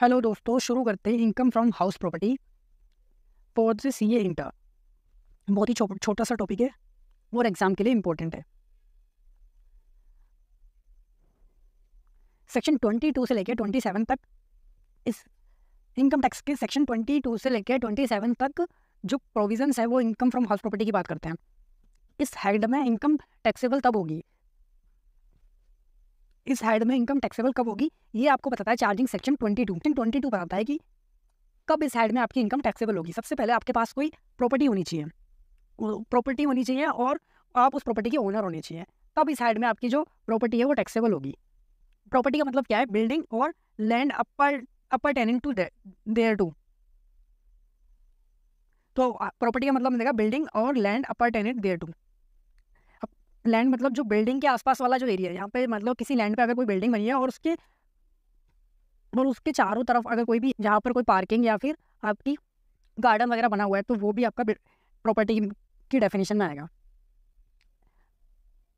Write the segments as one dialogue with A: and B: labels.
A: Hello दोस्तों शुरू करते हैं income from house property C A inter बहुत ही छोटा सा टॉपिक है और एग्ज़ाम के लिए इम्पोर्टेंट है सेक्शन ट्वेंटी टू से लेकर सेवन तक इस इनकम टैक्स के सेक्शन ट्वेंटी टू से लेकर सेवन तक जो प्रोविजन है वो इनकम फ्रॉम हाउस प्रॉपर्टी की बात करते हैं इस हेड में इनकम टैक्सेबल तब होगी इस हेड में इनकम टैक्सेबल कब होगी ये आपको बताता है charging section twenty two twenty two बताता है कि कब इस हेड में आपकी इनकम टैक्सेबल होगी सबसे पहले आपके पास कोई प्रॉपर्टी होनी चाहिए प्रॉपर्टी होनी चाहिए और आप उस प्रॉपर्टी के ओनर होने चाहिए तब इस हेड में आपकी जो प्रॉपर्टी है वो टैक्सेबल होगी प्रॉपर्टी का मतलब क्या है बिल्डिंग और land upper appertaining to their to तो प्रॉपर्टी का मतलब मिलेगा बिल्डिंग और land appertaining their to land मतलब जो बिल्डिंग के आसपास वाला जो एरिया है यहाँ पे मतलब किसी लैंड पे अगर कोई बिल्डिंग बनी है और उसके और उसके चारों तरफ अगर कोई भी जहाँ पर कोई पार्किंग या फिर आपकी गार्डन वगैरह बना हुआ है तो वो भी आपका प्रॉपर्टी की डेफिनेशन में आएगा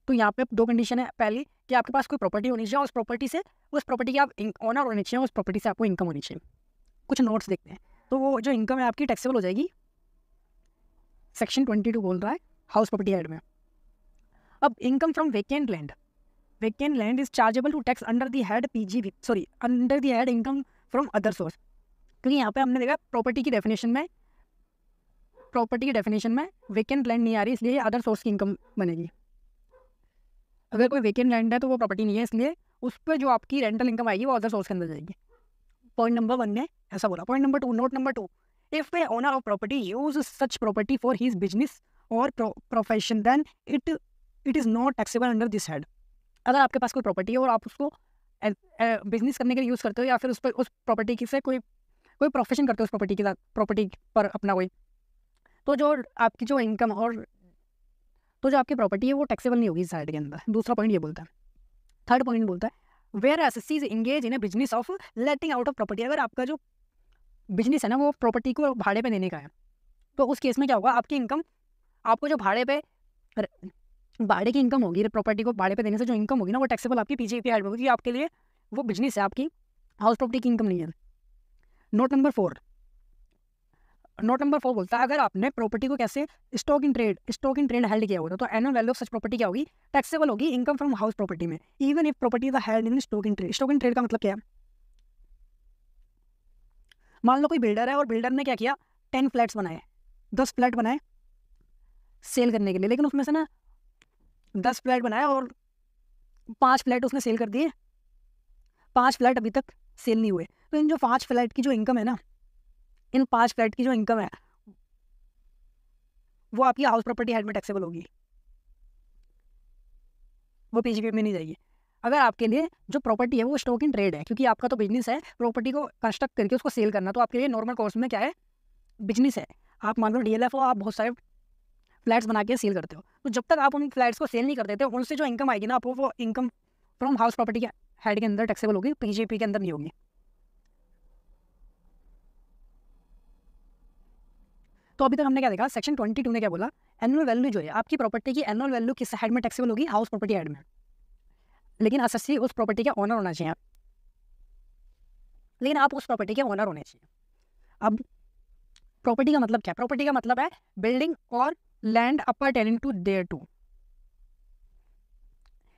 A: तो यहाँ पे दो कंडीशन है पहली कि आपके पास कोई प्रॉपर्टी होनी चाहिए उस प्रॉपर्टी से उस प्रॉपर्टी की आप ऑनर होनी चाहिए उस प्रॉपर्टी से आपको इनकम होनी चाहिए कुछ नोट्स देखते हैं तो वो जो इनकम है आपकी टैक्सेबल हो जाएगी सेक्शन ट्वेंटी टू बोल रहा है हाउस प्रॉपर्टी एड में अब income from vacant land vacant land is chargeable to tax under the head P G V sorry under the head income from other source क्योंकि यहाँ पे हमने देखा प्रॉपर्टी की डेफिनेशन में प्रॉपर्टी की डेफिनेशन में वेकेंट लैंड नहीं आ रही इसलिए अदर सोर्स की इनकम बनेगी अगर कोई वेकेंट लैंड है तो वो प्रॉपर्टी नहीं है इसलिए उस पर जो आपकी रेंटल इनकम आएगी वो अदर सोर्स के अंदर जाएगी पॉइंट नंबर वन ने ऐसा बोला point number two note number two if a owner of property use such property for his business और profession then it it is not taxable under this head अगर आपके पास कोई प्रॉपर्टी है और आप उसको बिजनेस करने के लिए यूज़ करते हो या फिर उस पर उस प्रॉपर्टी की से कोई कोई प्रोफेशन करते हो उस प्रॉपर्टी के साथ प्रॉपर्टी पर अपना कोई तो जो आपकी जो इनकम और तो जो आपकी प्रॉपर्टी है वो टैक्सेबल नहीं होगी इस साइड के अंदर दूसरा पॉइंट ये बोलता है थर्ड पॉइंट बोलता है where S S is engage in business of letting out of property अगर आपका जो बिजनेस है ना वो प्रॉपर्टी को भाड़े पे देने का है तो उस केस में क्या होगा आपकी इनकम आपको जो भाड़े पे बाड़े की इनकम होगी प्रॉपर्टी को बाड़े पे देने से जो इनकम होगी ना वो टैक्सेबल आपकी पीछे पे ऐड होगी आपके लिए वो बिजनेस है आपकी हाउस प्रॉपर्टी की इनकम नहीं है note number four note number four बोलता है अगर आपने प्रॉपर्टी को कैसे stock in trade stock in trade held किया होगा तो annual value of such property क्या होगी टैक्सेबल होगी इनकम फ्रॉम हाउस प्रॉपर्टी में even if property is held in stock in trade stock in trade का मतलब क्या है मान लो कोई बिल्डर है और बिल्डर ने क्या किया टेन फ्लैट्स बनाए दस फ्लैट बनाए सेल करने के लिए लेकिन उसमें से ना दस फ्लैट बनाया और पांच फ्लैट उसने सेल कर दिए पांच फ्लैट अभी तक सेल नहीं हुए तो इन जो पांच फ्लैट की जो इनकम है ना इन पांच फ्लैट की जो इनकम है वो आपकी हाउस प्रॉपर्टी हेड में टैक्सेबल होगी वो पीजीपी में नहीं जाएगी अगर आपके लिए जो प्रॉपर्टी है वो स्टॉक इन ट्रेड है क्योंकि आपका तो बिजनेस है प्रॉपर्टी को कंस्ट्रक्ट करके उसको सेल करना तो आपके लिए नॉर्मल कॉस्ट में क्या है बिजनेस है आप मान लो डी एल एफ हो आप बहुत सारे फ्लैट्स बना के सेल करते हो तो जब तक आप उन फ्लैट्स को सेल नहीं कर देते उनसे जो इनकम आएगी ना आपको वो इनकम फ्रॉम हाउस प्रॉपर्टी के हेड के अंदर टैक्सेबल होगी पीजीपी के अंदर नहीं होगी तो अभी तक हमने क्या देखा सेक्शन ट्वेंटी टू ने क्या बोला एनुअल वैल्यू जो है आपकी प्रॉपर्टी की एनुअल वैल्यू किस हेड में टैक्सेबल होगी हाउस प्रॉपर्टी हेड में लेकिन असस्सी उस प्रॉपर्टी के ऑनर होना चाहिए लेकिन आप उस प्रॉपर्टी के ऑनर होने चाहिए अब प्रॉपर्टी का मतलब क्या प्रॉपर्टी का मतलब है बिल्डिंग और land appertaining to their to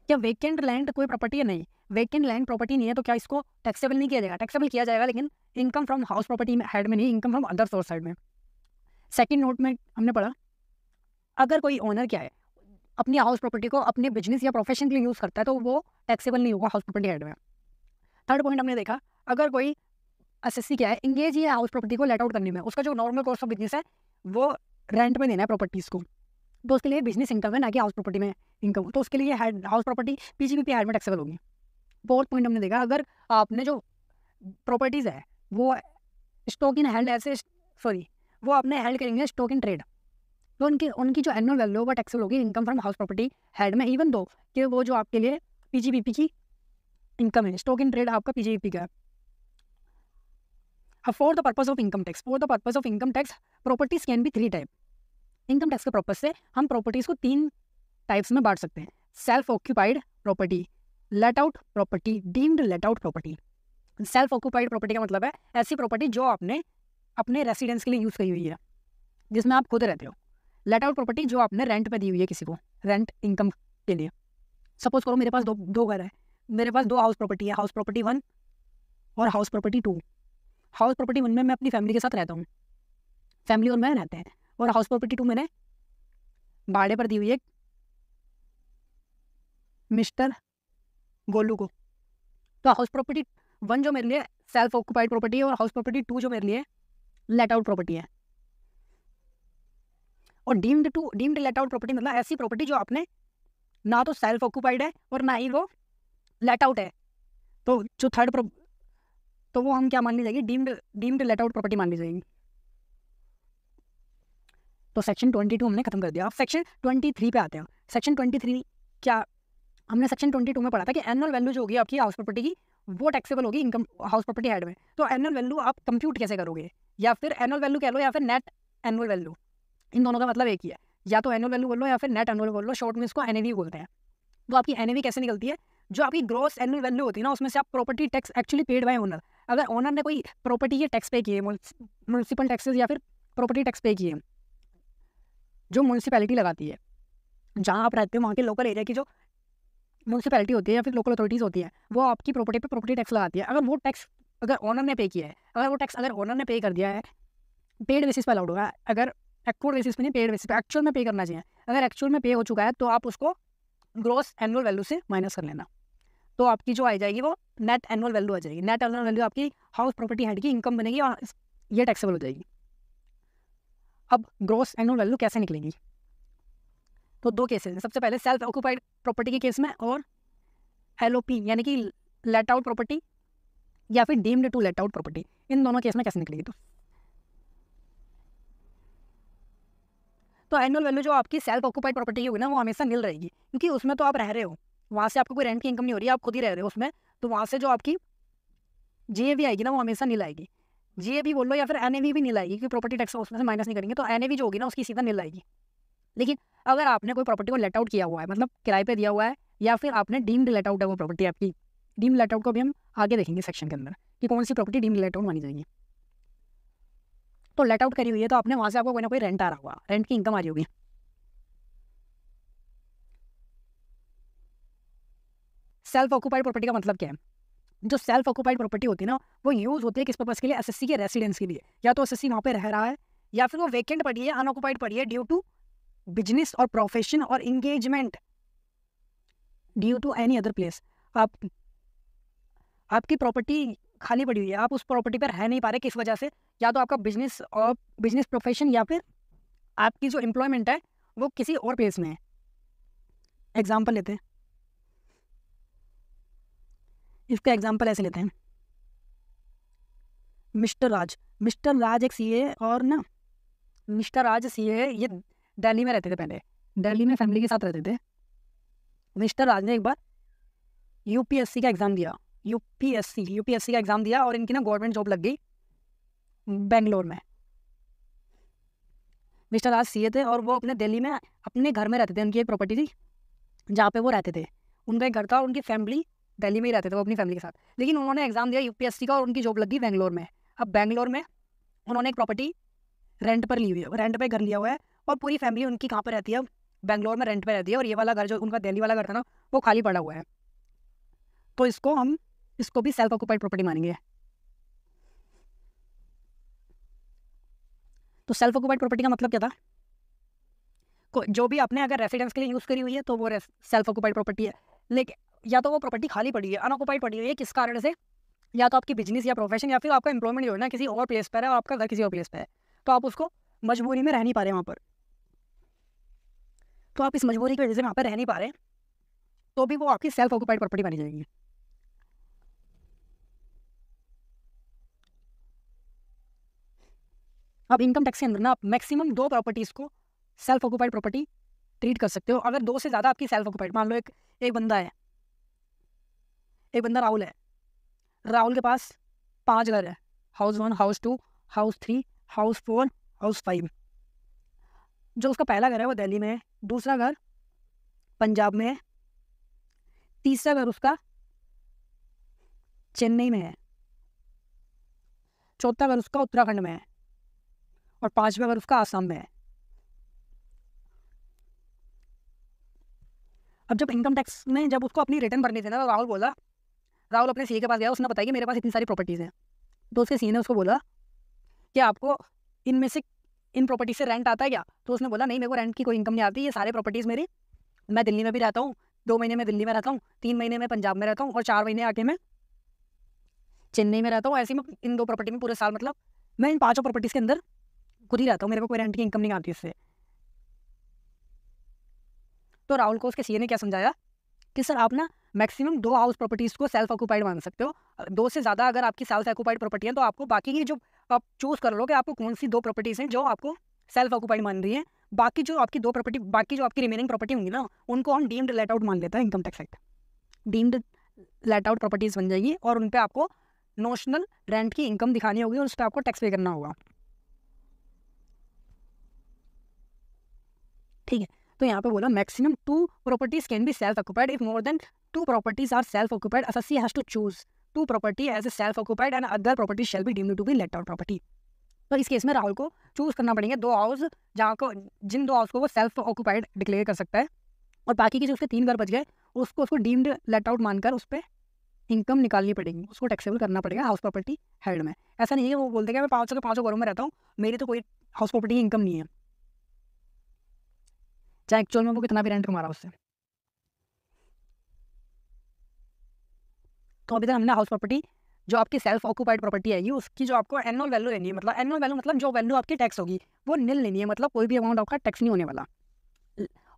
A: क्या वेकेंट लैंड कोई प्रॉपर्टी है नहीं वेकेंट लैंड प्रॉपर्टी नहीं है तो क्या इसको टैक्सेबल नहीं किया जाएगा टैक्सेबल किया जाएगा लेकिन इनकम फ्रॉम हाउस प्रॉपर्टी में हेड में नहीं income from other source side में सेकेंड नोट में हमने पढ़ा अगर कोई ओनर क्या है अपनी हाउस प्रॉपर्टी को अपने बिजनेस या प्रोफेशन के लिए यूज़ करता है तो वो टैक्सेबल नहीं होगा हाउस प्रॉपर्टी हेड में थर्ड पॉइंट हमने देखा अगर कोई एस क्या है इंगेज ही है हाउस प्रॉपर्टी को लेट आउट करने में उसका जो नॉर्मल कोर्स ऑफ बिजनेस है वो रेंट में देना है प्रॉपर्टीज़ को तो उसके लिए बिजनेस इनकम है ना कि हाउस प्रॉपर्टी में इनकम तो उसके लिए house property P G P में टैक्सेबल होगी फोर्थ पॉइंट हमने देखा अगर आपने जो प्रॉपर्टीज़ है वो स्टॉक इन हैंड ऐसे सॉरी वो आपने हेल्ड करेंगे स्टॉक इन ट्रेड तो उनकी उनकी जो एनुअल वैल्यू वो टैक्सेबल होगी income from house property head में इवन दो कि वो जो आपके लिए पी की इनकम है स्टॉक इन ट्रेड आपका पी का for the purpose of income tax for the purpose of income tax properties can भी थ्री टाइप इनकम टैक्स के पर्पज से हम प्रॉपर्टीज को तीन टाइप्स में बांट सकते हैं self occupied property let out property deemed let out property self occupied property का मतलब है ऐसी प्रॉपर्टी जो आपने अपने रेसिडेंस के लिए यूज़ करी हुई है जिसमें आप खुद रहते हो लेट आउट प्रॉपर्टी जो आपने रेंट पे दी हुई है किसी को रेंट इनकम के लिए सपोज करो मेरे पास दो दो घर है मेरे पास दो हाउस प्रॉपर्टी है हाउस प्रॉपर्टी वन और house property two house property one में मैं अपनी फैमिली के साथ रहता हूँ फैमिली और मैं रहते हैं और हाउस प्रॉपर्टी टू मैंने भाड़े पर दी हुई एक मिस्टर गोलू को तो हाउस प्रॉपर्टी वन जो मेरे लिए सेल्फ ऑक्यूपाइड प्रॉपर्टी है और हाउस प्रॉपर्टी टू जो मेरे लिए लेट आउट प्रॉपर्टी है और deemed to deemed let out property मतलब ऐसी प्रॉपर्टी जो आपने ना तो सेल्फ ऑक्यूपाइड है और ना ही वो लेट आउट है तो जो थर्ड तो वो हम क्या मान ली जाएगी deemed deemed let out property मान ली जाएगी तो सेक्शन ट्वेंटी टू हमने खत्म कर दिया अब सेक्शन ट्वेंटी थ्री पे आते हैं सेक्शन ट्वेंटी थ्री क्या हमने सेक्शन ट्वेंटी टू में पढ़ा था कि एनुअल वैल्यू जो होगी आपकी हाउस प्रॉपर्टी की वो टैक्सेबल होगी इनकम हाउस प्रॉपर्टी हेड में तो एनुअल वैल्यू आप कंप्यूट कैसे करोगे या फिर एनुअल वैल्यू कह लो या फिर नेट एनुअल वैल्यू इन दोनों का मतलब एक ही है या तो एनुअल वैल्यू बोल लो या फिर नेट एनुअल बोल लो शॉर्ट में इसको एन बोलते हैं तो आपकी एन कैसे निकलती है जो आपकी ग्रॉस एनुअल वैल्यू होती है ना उसमें से आप property tax actually paid by owner अगर ओनर ने कोई प्रॉपर्टी के टैक्स पे किए म्यूनसिपल टैक्सेस या फिर प्रॉपर्टी टैक्स पे किए जो म्यूनसिपैलिटी लगाती है जहाँ आप रहते हो वहाँ के लोकल एरिया की जो म्यूनसिपैलिटी होती है या फिर लोकल अथॉरिटीज़ होती है वो आपकी प्रॉपर्टी पे प्रॉपर्टी टैक्स लगाती है अगर वो टैक्स अगर ओनर ने पे किया है अगर वो टैक्स अगर ओनर ने पे कर दिया है पेड बेसिस पर अलाउड होगा अगर एक्चुअल बेसिस पे नहीं पेड बेसिस पे एक्चुअल में पे करना चाहिए अगर एक्चुअल में पे हो चुका है तो आप उसको ग्रॉस एनुअल वैल्यू से माइनस कर लेना तो आपकी जो आ जाएगी वो नेट एनुअल वैल्यू आ जाएगी नेट एनुअल वैल्यू आपकी हाउस प्रॉपर्टी हेड की इनकम बनेगी और ये टैक्सेबल हो जाएगी अब ग्रोस एनुअल वैल्यू कैसे निकलेगी तो दो केसेस हैं सबसे पहले सेल्फ ऑक्यूपाइड प्रॉपर्टी के केस में और एल यानी कि लेट आउट प्रॉपर्टी या फिर deemed to let out property इन दोनों केस में कैसे निकलेगी तो तो एनुअल वैल्यू जो आपकी सेल्फ ऑक्यूपाइड प्रॉपर्टी की होगी ना वो हमेशा मिल रहेगी क्योंकि उसमें तो आप रह रहे हो वहाँ से आपको कोई रेंट की इनकम नहीं हो रही है आप खुद ही रह रहे हो उसमें तो वहाँ से जो आपकी जी भी आएगी ना वो हमेशा नहीं आएगी जी भी बोल लो या फिर एन भी नहीं लाएगी क्योंकि प्रॉपर्टी टैक्स उसमें से माइनस नहीं करेंगे तो एन जो होगी ना उसकी सीधा नहीं लाएगी लेकिन अगर आपने कोई प्रॉपर्टी को लेट आउट किया हुआ है मतलब किराए पर दिया हुआ है या फिर आपने डीम्ड लेट आउट है वो प्रॉपर्टी आपकी डीम लेट आउट को भी हम आगे देखेंगे सेक्शन के अंदर कि कौन सी प्रॉपर्टी डीम लेट आउट मानी जाएगी तो लेट आउट करी हुई है तो आपने वहाँ से आपको कोई ना कोई रेंट आ रहा होगा रेंट की इनकम आ रही होगी सेल्फ ऑक्युपाइड प्रॉपर्टी का मतलब क्या है जो सेल्फ ऑक्युपाइड प्रॉपर्टी होती है ना वो यूज़ होती है किस पर्पज़ के लिए एस के रेसिडेंस के लिए या तो एस वहाँ पर रह रहा है या फिर वो वेकेंट पड़ी है अनऑक्युपाइड पड़ी है ड्यू टू बिजनेस और प्रोफेशन और engagement due to any other place आप आपकी प्रॉपर्टी खाली पड़ी हुई है आप उस प्रॉपर्टी पर रह नहीं पा रहे किस वजह से या तो आपका बिजनेस और बिजनेस प्रोफेशन या फिर आपकी जो एम्प्लॉयमेंट है वो किसी और प्लेस में है एग्जाम्पल लेते हैं इसका एग्जाम्पल ऐसे लेते हैं मिस्टर राज मिस्टर राज एक सी और ना मिस्टर राज सी ये दिल्ली में रहते थे पहले दिल्ली में फैमिली के साथ रहते थे मिस्टर राज ने एक बार यूपीएससी का एग्ज़ाम दिया यूपीएससी यूपीएससी का एग्ज़ाम दिया और इनकी ना गवर्नमेंट जॉब लग गई बेंगलोर में मिस्टर राज सी थे और वो अपने दिल्ली में अपने घर में रहते थे उनकी एक प्रॉपर्टी थी जहाँ पे वो रहते थे उनका एक घर था उनकी फैमिली दिल्ली में ही रहते थे वो अपनी फैमिली के साथ लेकिन उन्होंने एग्ज़ाम दिया यूपीएससी का और उनकी जॉब लग गई बैंगलोर में अब बैंगलोर में उन्होंने एक प्रॉपर्टी रेंट पर ली हुई है रेंट पर घर लिया हुआ है और पूरी फैमिली उनकी कहाँ पर रहती है बैंगलोर में रेंट पर रहती है और ये वाला घर जो उनका दिल्ली वाला घर था ना वो खाली पड़ा हुआ है तो इसको हम इसको भी सेल्फ ऑक्यूपाइड प्रॉपर्टी मानेंगे तो सेल्फ ऑक्यूपाइड प्रॉपर्टी का मतलब क्या था जो भी आपने अगर रेसिडेंस के लिए यूज़ करी हुई है तो वो सेल्फ ऑक्यूपाइड प्रॉपर्टी है लेकिन या तो वो प्रॉपर्टी खाली पड़ी है अनऑक्युपाइड पड़ी है है किस कारण से या तो आपकी बिजनेस या प्रोफेशन या फिर आपका एम्प्लॉयमेंट योजना किसी और प्लेस पर है और आपका घर किसी और प्लेस पर है तो आप उसको मजबूरी में रह नहीं पा रहे वहाँ पर तो आप इस मजबूरी की वजह से वहाँ पर रह नहीं पा रहे तो भी वो आपकी सेल्फ ऑक्युपाइड प्रॉपर्टी बनी जाएगी अब इनकम टैक्स के अंदर ना आप मैक्सिमम दो प्रॉपर्टीज़ को सेल्फ ऑक्युपाइड प्रॉपर्टी ट्रीट कर सकते हो अगर दो से ज़्यादा आपकी सेल्फ ऑक्युपाइड मान लो एक एक बंदा है एक बंदा राहुल है राहुल के पास पांच घर है house one house two house three house four house five जो उसका पहला घर है वो दिल्ली में है दूसरा घर पंजाब में है तीसरा घर उसका चेन्नई में है चौथा घर उसका उत्तराखंड में है और पांचवा घर उसका आसाम में है अब जब इनकम टैक्स में जब उसको अपनी रिटर्न भरनी थी ना तो राहुल बोला राहुल अपने सी के पास गया उसने बताया कि मेरे पास इतनी सारी प्रॉपर्टीज़ हैं तो उसके सी ने उसको बोला कि आपको इनमें से इन प्रॉपर्टी से रेंट आता है क्या तो उसने बोला नहीं मेरे को रेंट की कोई इनकम नहीं आती ये सारे प्रॉपर्टीज़ मेरी मैं दिल्ली में भी रहता हूँ दो महीने में दिल्ली में रहता हूँ तीन महीने में पंजाब में रहता हूँ और चार महीने आके मैं चेन्नई में रहता हूँ ऐसे में इन दो प्रॉपर्टी में पूरे साल मतलब मैं इन पाँचों प्रॉपर्टीज़ के अंदर खुद ही रहता हूँ मेरे को कोई रेंट की इनकम नहीं आती इससे तो राहुल को उसके सी ने क्या समझाया कि सर आप ना मैक्सिमम दो हाउस प्रॉपर्टीज़ को सेल्फ ऑक्यूपाइड मान सकते हो दो से ज़्यादा अगर आपकी सेल्फ ऑक्यूपाइड प्रॉपर्टी है तो आपको बाकी की जो आप चूज़ कर लो कि आपको कौन सी दो प्रॉपर्टीज़ हैं जो आपको सेल्फ ऑक्यूपाइड मान रही है बाकी जो आपकी दो प्रॉपर्टी बाकी जो आपकी रिमेनिंग प्रॉपर्टी होंगी ना उनको हम डीम्ड लेट आउट मान लेते हैं income tax act deemed let out properties बन जाएगी और उन पर आपको नोशनल रेंट की इनकम दिखानी होगी और उस पर आपको टैक्स पे करना होगा ठीक है तो यहाँ पे बोला maximum two properties can be self occupied if more than two properties are self occupied she has to choose two property as a self occupied and other property shall be deemed to be let out property तो इस case में राहुल को choose करना पड़ेंगे दो house जहाँ को जिन दो हाउस को वो सेल्फ ऑक्युपाइड डिक्लेयर कर सकता है और बाकी के जो उसके तीन घर बच गए उसको उसको डीम्ड लेट आउट मानकर उस पर इनकम निकालनी पड़ेगी उसको टैक्सेबल करना पड़ेगा हाउस प्रॉपर्टी हेड में ऐसा नहीं है वो बोलते हैं मैं पाँच सौ के पाँच सौ घरों में रहता हूँ मेरी तो कोई हाउस प्रॉपर्टी की इनकम नहीं है चाहे एक्चुअल में वो कितना भी रेंट कमा रहा उससे तो अभी तक हमने हाउस प्रॉपर्टी जो आपकी सेल्फ ऑक्यूपाइड प्रॉपर्टी है उसकी जो आपको एनुअल वैल्यू लेनी है मतलब एनुअल वैल्यू मतलब जो वैल्यू आपकी टैक्स होगी वो नील लेनी है मतलब कोई भी अमाउंट आपका टैक्स नहीं होने वाला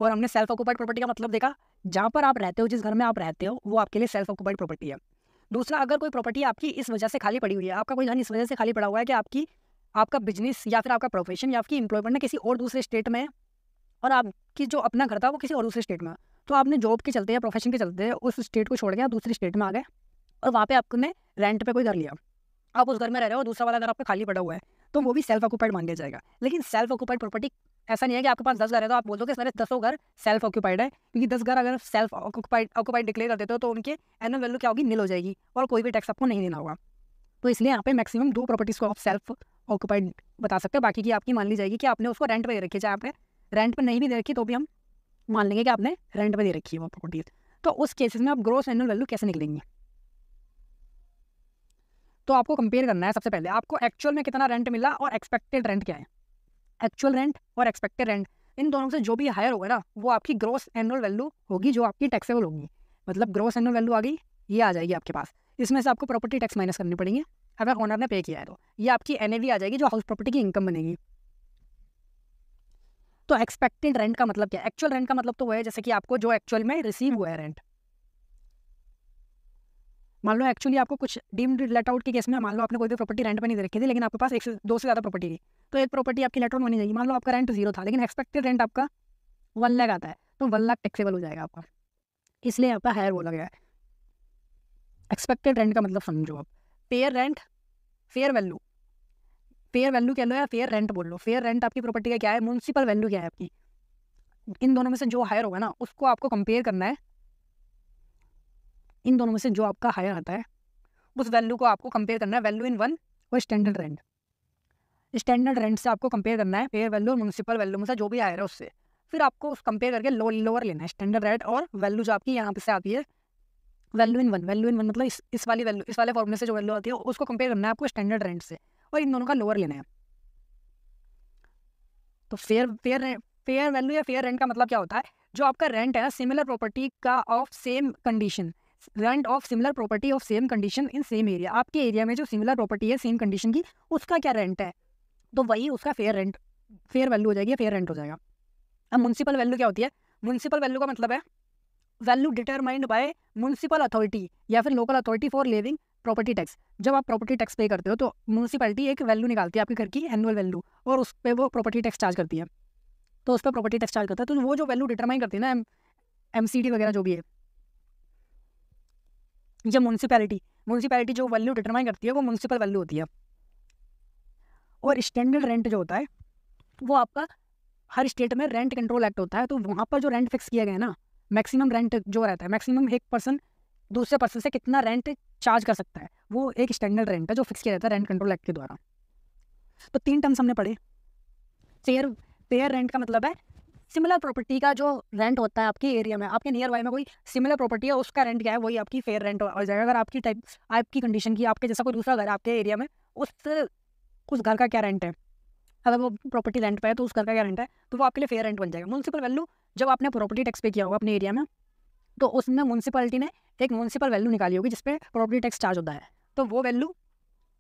A: और हमने सेल्फ ऑक्यूपाइड प्रॉपर्टी का मतलब देखा जहाँ पर आप रहते हो जिस घर में आप रहते हो वो आपके लिए सेल्फ ऑक्यूपाइड प्रॉपर्टी है दूसरा अगर कोई प्रॉपर्टी आपकी इस वजह से खाली पड़ी हुई है आपका कोई घर इस वजह से खाली पड़ा हुआ है कि आपकी आपका बिजनेस या फिर आपका प्रोफेशन या आपकी इंप्लॉयमेंट ना किसी और दूसरे स्टेट में और आपकी जो अपना घर था वो किसी और दूसरे स्टेट में तो आपने जॉब के चलते या प्रोफेशन के चलते उस स्टेट को छोड़ के आप दूसरी स्टेट में आ गए और वहाँ पे आपने रेंट पे कोई घर लिया आप उस घर में रह रहे हो दूसरा वाला घर आपका खाली पड़ा हुआ है तो वो भी सेल्फ ऑक्यूपाइड मान लिया जाएगा लेकिन सेल्फ ऑक्यूपाइड प्रॉपर्टी ऐसा नहीं है कि आपके पास दस घर है तो आप बोल दो कि मेरे दसों घर सेल्फ ऑक्यूपाइड है क्योंकि दस घर अगर सेल्फ ऑक्यूपाइड ऑक्यूपाइड डिक्लेयर कर देते हो तो उनके एनुअल वैल्यू क्या होगी नील हो जाएगी और कोई भी टैक्स आपको नहीं देना होगा तो इसलिए यहाँ पे मैक्सिमम दो प्रॉपर्टीज़ को आप सेल्फ ऑक्यूपाइड बता सकते हो बाकी की आपकी मान ली जाएगी कि आपने उसको रेंट पर रखी चाहे आपने रेंट पर नहीं भी दे रखी तो भी हम मान लेंगे कि आपने रेंट पर दे रखी है वो प्रॉपर्टी तो उस केसेस में आप ग्रोस एनुअल वैल्यू कैसे निकलेंगी तो आपको कंपेयर करना है सबसे पहले आपको एक्चुअल में कितना रेंट मिला और एक्सपेक्टेड रेंट क्या है एक्चुअल रेंट और एक्सपेक्टेड रेंट इन दोनों से जो भी हायर होगा ना वो आपकी ग्रोस एनुअल वैल्यू होगी जो आपकी टैक्सेबल होगी मतलब ग्रोस एनुअल वैल्यू आ गई ये आ जाएगी आपके पास इसमें से आपको प्रॉपर्टी टैक्स माइनस करनी पड़ेगी अगर ऑनर ने पे किया है तो ये आपकी एन आ जाएगी जो हाउस प्रॉपर्टी की इनकम बनेगी तो एक्सपेक्टेड रेंट का मतलब क्या एक्चुअल रेंट का मतलब तो वो है जैसे कि आपको जो एक्चुअल में रिसीव हुआ है रेंट मान लो एक्चुअली आपको कुछ डीम्ड लेट आउट के केस में मान लो आपने कोई भी प्रॉपर्टी रेंट पर नहीं रखी थी लेकिन आपके पास एक से दो से ज़्यादा प्रॉपर्टी थी तो एक प्रॉपर्टी आपकी लेट आउट मानी जाएगी मान लो आपका रेंट जीरो था लेकिन एक्सपेक्टेड रेंट आपका वन लाख आता है तो वन लाख टैक्सेबल हो जाएगा आपका इसलिए आपका हायर बोला गया है एक्सपेक्टेड रेंट का मतलब समझो आप fair rent fair value fair value कह लो या फेयर रेंट बोल लो फेयर रेंट आपकी प्रॉपर्टी का क्या है म्यूनसिपल वैल्यू क्या है आपकी इन दोनों में से जो हायर होगा ना उसको आपको कंपेयर करना है इन दोनों में से जो आपका हायर आता है उस वैल्यू को आपको कंपेयर करना है वैल्यू इन वन और स्टैंडर्ड रेंट स्टैंडर्ड रेंट से आपको कंपेयर करना है फेयर वैल्यू और म्यूनसिपल वैल्यू में से जो भी हायर है उससे फिर आपको उस कंपेयर करके लो लोअर लेना है स्टैंडर्ड रेट और वैल्यू जो आपकी यहाँ पे से आती है value in one value in one मतलब इस इस वाली वैल्यू इस वाले फॉर्मूले से जो वैल्यू आती है उसको कंपेयर करना है आपको स्टैंडर्ड रेंट से और इन दोनों का लोअर लेना है तो फेयर फेयर फेयर वैल्यू या फेयर रेंट का मतलब क्या होता है जो आपका रेंट है ना सिमिलर प्रॉपर्टी का of same condition rent of similar property of same condition in same area आपके एरिया में जो सिमिलर प्रॉपर्टी है सेम कंडीशन की उसका क्या रेंट है तो वही उसका फेयर रेंट फेयर वैल्यू हो जाएगी फेयर रेंट हो जाएगा अब म्यूनसिपल वैल्यू क्या होती है म्यूनसिपल वैल्यू का मतलब है value determined by municipal authority या फिर local authority for levying property tax जब आप प्रॉपर्टी टैक्स पे करते हो तो म्यूनसिपैलिटी एक वैल्यू निकालती है आपके घर की एनुअल वैल्यू और उस पर वो प्रॉपर्टी टैक्स चार्ज करती है तो उस पर प्रॉपर्टी टैक्स चार्ज करता है तो वो जो वैल्यू डिटरमाइन करती है ना एम वगैरह जो भी है या म्यूनसिपैलिटी म्यूनसिपैलिटी जो वैल्यू डिटरमाइन करती है वो म्यूनसिपल वैल्यू होती है और स्टैंडर्ड रेंट जो होता है वो आपका हर स्टेट में रेंट कंट्रोल एक्ट होता है तो वहाँ पर जो रेंट फिक्स किया गया है ना मैक्सिमम रेंट जो रहता है मैक्सिमम एक पर्सन दूसरे पर्सन से कितना रेंट चार्ज कर सकता है वो एक स्टैंडर्ड रेंट है जो फिक्स किया जाता है रेंट कंट्रोल एक्ट के द्वारा तो तीन टर्म्स हमने पढ़े शेयर पेयर रेंट का मतलब है सिमिलर प्रॉपर्टी का जो रेंट होता है आपके एरिया में आपके नियर बाय में कोई सिमिलर प्रॉपर्टी है उसका रेंट क्या है वही आपकी फेयर रेंट हो जाएगा अगर आपकी टाइप आपकी कंडीशन की आपके जैसा कोई दूसरा घर आपके एरिया में उस उस घर का क्या रेंट है अगर वो प्रॉपर्टी रेंट पे है तो उस घर का क्या रेंट है तो वो आपके लिए फेयर रेंट बन जाएगा म्यूनसिपल वैल्यू जब आपने प्रॉपर्टी टैक्स पे किया होगा अपने एरिया में तो उसमें म्यूनसिपलिटी ने एक म्यूनसिपल वैल्यू निकाली होगी जिसपे प्रॉपर्टी टैक्स चार्ज होता है तो वो वैल्यू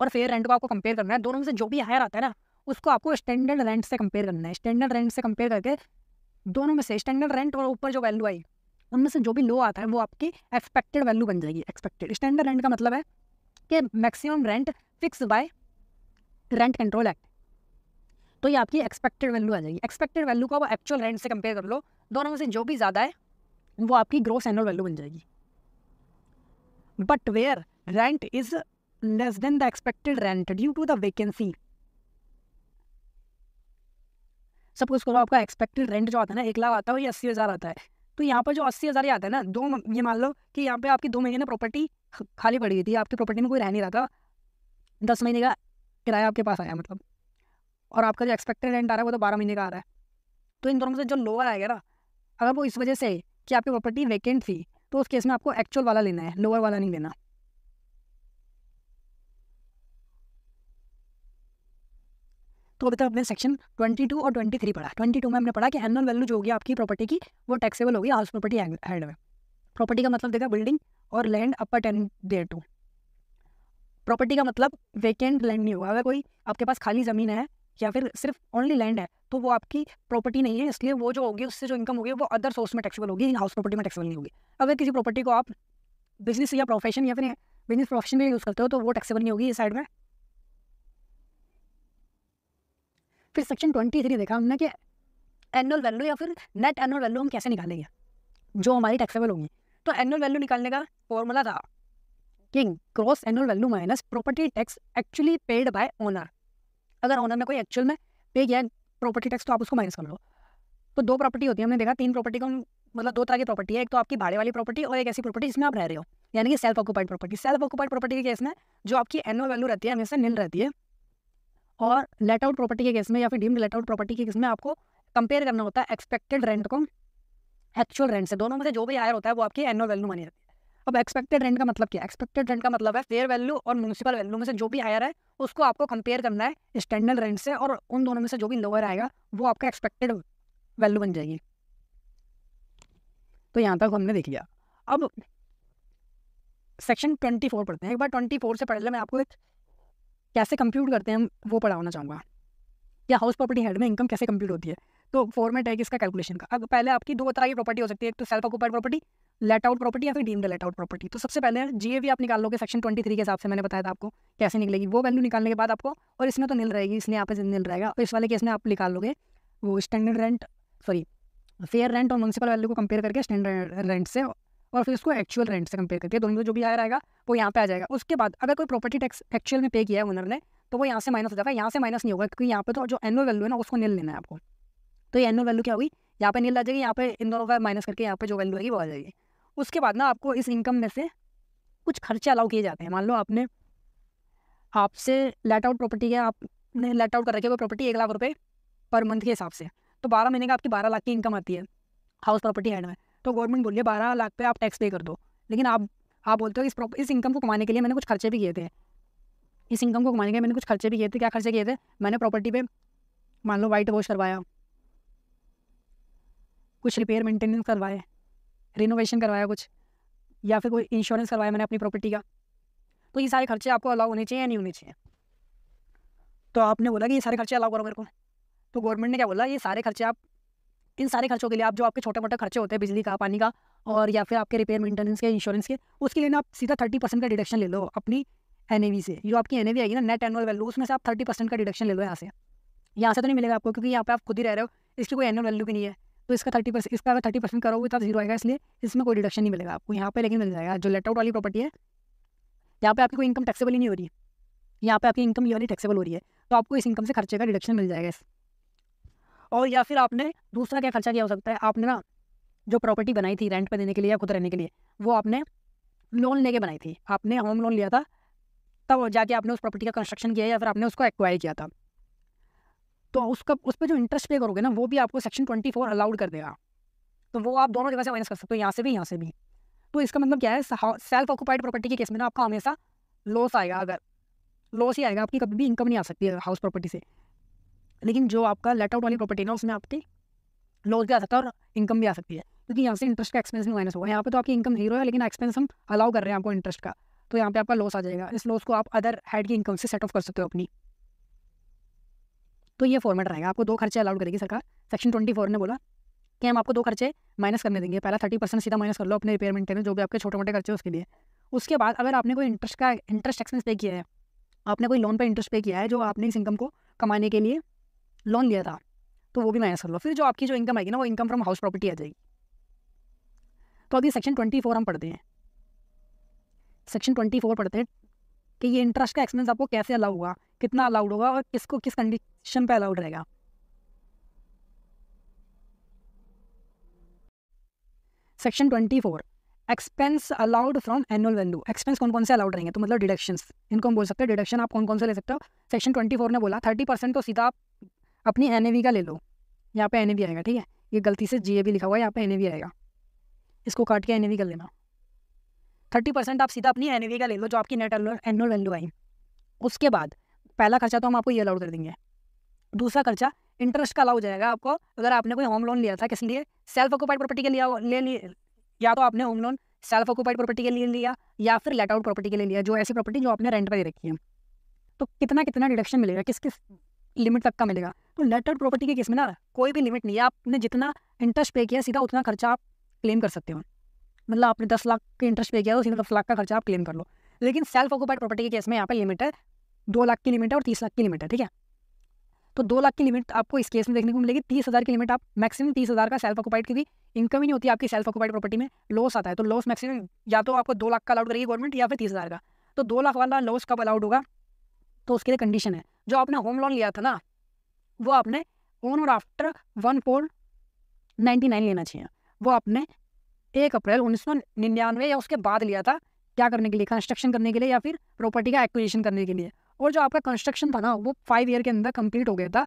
A: और फेयर रेंट को आपको कंपेयर करना है दोनों में से जो भी हायर आता है ना उसको आपको स्टैंडर्ड रेंट से कंपेयर करना है स्टैंडर्ड रेंट से कंपेयर करके दोनों में से स्टैंडर्ड रेंट और ऊपर जो वैल्यू आई उनमें से जो भी लो आता है वो आपकी एक्सपेक्टेड वैल्यू बन जाएगी एक्सपेक्टेड स्टैंडर्ड रेंट का मतलब है कि maximum rent fix by rent control act तो ये आपकी एक्सपेक्टेड वैल्यू आ जाएगी एक्सपेक्टेड वैल्यू को आप एक्चुअल रेंट से कंपेयर कर लो दोनों में से जो भी ज़्यादा है वो आपकी ग्रोस एनुअल वैल्यू बन जाएगी but where rent is less than the expected rent due to the vacancy कुछ करो आपका एक्सपेक्टेड रेंट जो आता है ना एक लाख आता है वही अस्सी हज़ार आता है तो यहाँ पर जो अस्सी हज़ार ही आता है ना दो ये मान लो कि यहाँ पे आपकी दो महीने ना प्रॉपर्टी खाली पड़ी थी आपकी प्रॉपर्टी में कोई रह नहीं रहा था दस महीने का किराया आपके पास आया मतलब और आपका जो एक्सपेक्टेड रेंट आ रहा है वो तो बारह महीने का आ रहा है तो इन दोनों में से जो लोअर आएगा ना अगर वो इस वजह से कि आपकी प्रॉपर्टी वैकेंट थी तो उस केस में आपको एक्चुअल वाला लेना है लोअर वाला नहीं लेना तो अभी तक हमने सेक्शन 22 और 23 पढ़ा 22 में हमने पढ़ा कि एनुअल वैल्यू जो होगी आपकी प्रॉपर्टी की वो टैक्सेबल होगी हाउस प्रॉपर्टी हेड में प्रॉपर्टी का मतलब देखा बिल्डिंग और land appurtenant thereto property का मतलब वेकेंट लैंड नहीं होगा अगर कोई आपके पास खाली ज़मीन है या फिर सिर्फ ओनली लैंड है तो वो आपकी प्रॉपर्टी नहीं है इसलिए वो जो होगी उससे जो इनकम होगी वो अदर सोर्स में टैक्सेबल होगी हाउस प्रॉपर्टी में टैक्सेबल नहीं होगी अगर किसी प्रॉपर्टी को आप बिजनेस या प्रोफेशन या फिर बिजनेस प्रोफेशन में यूज़ करते हो तो वो टैक्सेबल नहीं होगी इस साइड में फिर सेक्शन ट्वेंटी थ्री देखा हमने कि एनुअल वैल्यू या फिर नेट एनुअल वैल्यू हम कैसे निकालेंगे जो हमारी टैक्सेबल होंगी तो एनुअल वैल्यू निकालने का फॉर्मूला था कि gross annual value minus property tax actually paid by owner अगर ओनर ने कोई एक्चुअल में पे किया है प्रॉपर्टी टैक्स तो आप उसको माइनस कर लो तो दो प्रॉपर्टी होती है हमने देखा तीन प्रॉपर्टी का मतलब दो तरह की प्रॉपर्टी है एक तो आपकी भाड़े वाली प्रॉपर्टी और एक ऐसी प्रॉपर्टी जिसमें आप रह रहे हो यानी कि self occupied property self occupied property के केस में जो आपकी एनुअल वैल्यू रहती है हमेशा नील रहती है और लेट आउट प्रॉपर्टी के केस में या फिर डीम्ड लेट आउट प्रॉपर्टी के केस में आपको कंपेयर करना होता है एक्सपेक्टेड रेंट को एक्चुअल रेंट से दोनों में से जो भी आयर होता है वो आपकी एनुअल वैल्यू मानी रहती है अब एक्सपेक्टेड रेंट का मतलब क्या है एक्सपेक्टेड रेंट का मतलब है फेयर वैल्यू और म्यूनसिपल वैल्यू में से जो भी हायर है उसको आपको कंपेयर करना है स्टैंडर्ड रेंट से और उन दोनों में से जो भी लोअर आएगा वो आपका एक्सपेक्टेड वैल्यू बन जाएगी तो यहाँ तक हमने देख लिया अब सेक्शन ट्वेंटी फोर पढ़ते हैं एक बार ट्वेंटी फोर से पढ़ लें मैं आपको एक कैसे कंप्यूट करते हैं वो पढ़ाना चाहूँगा या हाउस प्रॉपर्टी हेड में इनकम कैसे कंप्यूट होती है तो फॉर्मेट है कि इसका कैलकुलेशन का अब पहले आपकी दो तरह की प्रॉपर्टी हो सकती है एक तो self occupied property let out property या फिर deemed let out property तो सबसे पहले जीएवी आप निकाल लोगे सेक्शन ट्वेंटी थ्री के हिसाब से मैंने बताया था आपको कैसे निकलेगी वो वैल्यू निकालने के बाद आपको और इसमें तो मिल रहेगी इसलिए यहाँ पे मिल रहेगा तो इस वाले केस में आप निकाल लोगे वो standard rent sorry fair rent और म्यूनसिपल वैल्यू को कंपेयर करके स्टैंडर्ड रेंट से और फिर उसको एक्चुअल रेंट से कंपेयर करके दोनों जो भी आया रहेगा वो यहाँ पे आ जाएगा उसके बाद अगर कोई प्रॉपर्टी टैक्स एक्चुअल में पे किया है ओनर ने तो वो यहाँ से माइनस हो जाएगा यहाँ से माइनस नहीं होगा क्योंकि यहाँ पे तो जो एनुअल वैल्यू है ना उसको नील लेना है आपको तो ये एनुअल वैल्यू क्या होगी यहाँ पे नील आ जाएगी यहाँ पे इन दोनों का माइनस करके यहाँ पे जो वैल्यू आएगी वो आ जाएगी उसके बाद ना आपको इस इनकम में से कुछ खर्चे अलाउ किए जाते हैं मान लो आपने आपसे लेट आउट प्रॉपर्टी है आपने लेट आउट कर रखी है वो प्रॉपर्टी एक लाख रुपये पर मंथ के हिसाब से तो बारह महीने का आपकी बारह लाख की इनकम आती है हाउस प्रॉपर्टी हैंड में तो गवर्नमेंट बोलिए बारह लाख पे आप टैक्स पे कर दो लेकिन आप आप बोलते हो इस इस इनकम को कमाने के लिए मैंने कुछ खर्चे भी किए थे इस इनकम को कमाने के लिए मैंने कुछ खर्चे भी किए थे क्या खर्चे किए थे मैंने प्रॉपर्टी पे मान लो वाइट वॉश करवाया कुछ रिपेयर मेंटेनेंस करवाए रिनोवेशन करवाया कुछ या फिर कोई इंश्योरेंस करवाया मैंने अपनी प्रॉपर्टी का तो ये सारे खर्चे आपको अलाउ होने चाहिए या नहीं होने चाहिए तो आपने बोला कि ये सारे खर्चे अलाउ करो मेरे को तो गवर्नमेंट ने क्या बोला ये सारे खर्चे आप इन सारे खर्चों के लिए आप जो आपके छोटे मोटे खर्चे होते हैं बिजली का पानी का और या फिर आपके रिपेयर मेंटेनेंस के इंश्योरेंस के उसके लिए ना आप सीधा थर्टी परसेंट का डिडक्शन ले लो अपनी एन से जो आपकी एन आएगी ना नेट एनुअल वैल्यू उसमें से आप थर्टी परसेंट का डिडक्शन ले लो यहाँ से यहाँ से तो नहीं मिलेगा आपको क्योंकि यहाँ पे आप खुद ही रह रहे हो इसकी कोई एनुअल वैल्यू भी नहीं है तो इसका थर्टी परसेंट इसका अगर थर्टी परसेंट करोगे तो जीरो आएगा इसलिए इसमें कोई रिडक्शन नहीं मिलेगा आपको यहाँ पे लेकिन मिल जाएगा जो लेट आउट वाली प्रॉपर्टी है यहाँ पे आपकी कोई इनकम टैक्सेबल ही नहीं हो रही है यहाँ पे आपकी इनकम ईयरली टैक्सेबल हो रही है तो आपको इस इनकम से खर्चे का रिडक्शन मिल जाएगा और या फिर आपने दूसरा क्या खर्चा किया हो सकता है आपने ना जो प्रॉपर्टी बनाई थी रेंट पर देने के लिए या खुद रहने के लिए वो आपने लोन लेके बनाई थी आपने होम लोन लिया था तब जाके आपने उस प्रॉपर्टी का कंस्ट्रक्शन किया या फिर आपने उसको एक्वायर किया था तो उसका उस पर जो इंटरेस्ट पे करोगे ना वो भी आपको सेक्शन ट्वेंटी फोर अलाउड कर देगा तो वो आप दोनों जगह से माइनस कर सकते हो यहाँ से भी यहाँ से भी तो इसका मतलब क्या है सेल्फ ऑक्यूपाइड प्रॉपर्टी के केस में ना आपका हमेशा लॉस आएगा अगर लॉस ही आएगा आपकी कभी भी इनकम नहीं आ सकती है हाउस प्रॉपर्टी से लेकिन जो आपका लेट आउट वाली प्रॉपर्टी ना उसमें आपकी लॉस भी आ सकता है और इनकम भी आ सकती है क्योंकि यहाँ से इंटरेस्ट का एक्सपेंस भी माइनस होगा यहाँ पे तो आपकी इनकम जीरो है लेकिन एक्सपेंस हम अलाउ कर रहे हैं आपको इंटरेस्ट का तो यहाँ पे आपका लॉस आ जाएगा इस लॉस को आप अदर हेड की इनकम से सेट ऑफ कर सकते हो अपनी तो ये फॉर्मेट रहेगा आपको दो खर्चे अलाउड करेगी सरकार सेक्शन ट्वेंटी फोर ने बोला कि हम आपको दो खर्चे माइनस करने देंगे पहला थर्टी परसेंट सीधा माइनस कर लो अपने रिपेयर मेंटेनेंस जो भी आपके छोटे मोटे खर्चे उसके लिए उसके बाद अगर आपने कोई इंटरेस्ट का इंटरेस्ट एक्सपेंस पे किया है आपने कोई लोन पर इंटरेस्ट पे किया है जो आपने इस इनकम को कमाने के लिए लोन लिया था तो वो भी माइनस कर लो फिर जो आपकी जो इनकम आएगी ना वो इनकम फ्रॉम हाउस प्रॉपर्टी आ जाएगी तो अभी सेक्शन ट्वेंटी फोर हम पढ़ते हैं सेक्शन ट्वेंटी फोर पढ़ते हैं कि ये इंटरेस्ट का एक्सपेंस आपको कैसे अलाउ होगा कितना अलाउड होगा और किसको किस कंडीशन पे अलाउड रहेगा section twenty four expense allowed from annual value expense कौन कौन से अलाउड रहेंगे तो मतलब डिडक्शंस इनको हम बोल सकते हैं डिडक्शन आप कौन कौन से ले सकते हो सेक्शन ट्वेंटी फोर ने बोला थर्टी परसेंट तो सीधा आप अपनी एन का ले लो यहाँ पे एन आएगा ठीक है ये गलती से जी लिखा हुआ है यहाँ पे एन आएगा इसको काट के एन कर लेना थर्टी परसेंट आप सीधा अपनी एन का ले लो जो आपकी नेट एनुअल वैल्यू आई उसके बाद पहला खर्चा तो हम आपको ये अलाउड कर देंगे दूसरा खर्चा इंटरेस्ट का अलाउ जाएगा आपको अगर आपने कोई होम लोन लिया था किस लिए सेल्फ ऑक्यूपाइड प्रॉपर्टी के लिए ले लिए या तो आपने home loan self occupied property के लिए लिया या फिर लेट आउट प्रॉपर्टी के लिए लिया जो ऐसी प्रॉपर्टी जो आपने रेंट पर दे रखी है तो कितना कितना डिडक्शन मिलेगा किस किस लिमिट तक का मिलेगा तो लेट आउट प्रॉपर्टी के केस में ना कोई भी लिमिट नहीं है आपने जितना इंटरेस्ट पे किया सीधा उतना खर्चा आप क्लेम कर सकते हो मतलब आपने दस लाख के इंटरेस्ट पे किया तो उसी दस लाख का खर्चा आप क्लेम कर लो लेकिन सेल्फ ऑक्यूपाइड प्रॉपर्टी के केस में यहाँ पे लिमिट है दो लाख की लिमिट है और तीस लाख की लिमिट है ठीक है तो दो लाख की लिमिट आपको इस केस में देखने को मिलेगी तीस हज़ार की लिमिट आप मैक्सिमम तीस हज़ार का सेल्फ ऑक्यूपाइड की इनकम ही नहीं होती आपकी सेल्फ ऑक्यूपाइड प्रॉपर्टी में लॉस आता है तो लॉस मैक्सिमम या तो आपको दो लाख का अलाउड करेगी गवर्नमेंट या फिर तीस हज़ार का तो दो लाख वाला लॉस कब अलाउड होगा तो उसके लिए कंडीशन है जो आपने होम लोन लिया था ना वो आपने ऑन और after one four ninety nine लेना चाहिए वो आपने एक अप्रैल उन्नीस सौ निन्यानवे या उसके बाद लिया था क्या करने के लिए कंस्ट्रक्शन करने के लिए या फिर प्रॉपर्टी का एक्विजिशन करने के लिए और जो आपका कंस्ट्रक्शन था ना वो फाइव ईयर के अंदर कंप्लीट हो गया था